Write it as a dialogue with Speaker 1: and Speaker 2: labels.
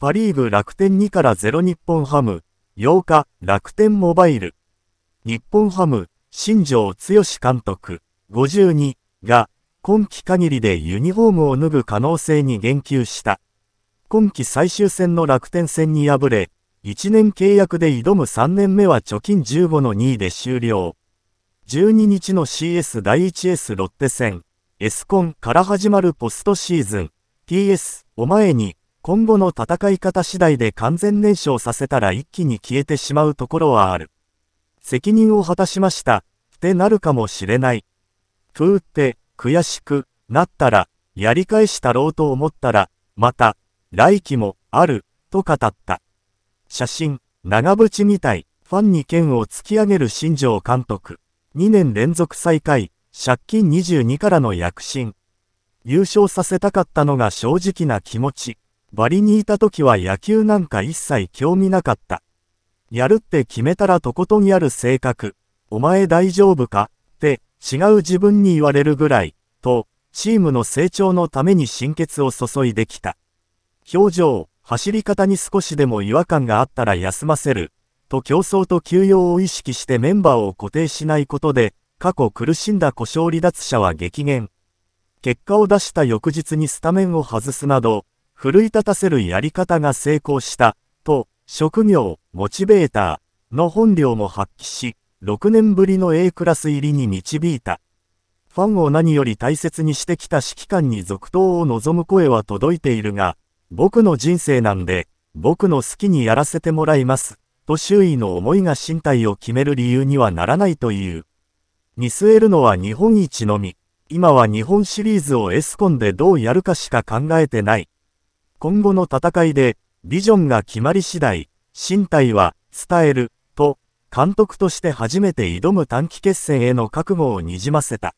Speaker 1: パリーグ楽天2から0日本ハム、8日、楽天モバイル。日本ハム、新庄剛志監督、52が、今季限りでユニフォームを脱ぐ可能性に言及した。今季最終戦の楽天戦に敗れ、1年契約で挑む3年目は貯金15の2位で終了。12日の CS 第 1S ロッテ戦、エスコンから始まるポストシーズン、t s お前に、今後の戦い方次第で完全燃焼させたら一気に消えてしまうところはある。責任を果たしました、ってなるかもしれない。ふうって、悔しくなったら、やり返したろうと思ったら、また、来期もある、と語った。写真、長渕みたい、ファンに剣を突き上げる新庄監督。2年連続最下位、借金22からの躍進。優勝させたかったのが正直な気持ち。バリにいた時は野球なんか一切興味なかった。やるって決めたらとことんやる性格。お前大丈夫かって、違う自分に言われるぐらい、と、チームの成長のために心血を注いできた。表情、走り方に少しでも違和感があったら休ませる、と競争と休養を意識してメンバーを固定しないことで、過去苦しんだ故障離脱者は激減。結果を出した翌日にスタメンを外すなど、奮い立たせるやり方が成功したと職業モチベーターの本領も発揮し6年ぶりの A クラス入りに導いたファンを何より大切にしてきた指揮官に続投を望む声は届いているが僕の人生なんで僕の好きにやらせてもらいますと周囲の思いが身体を決める理由にはならないという見据えるのは日本一のみ今は日本シリーズをエスコンでどうやるかしか考えてない今後の戦いで、ビジョンが決まり次第、身体は、伝える、と、監督として初めて挑む短期決戦への覚悟をにじませた。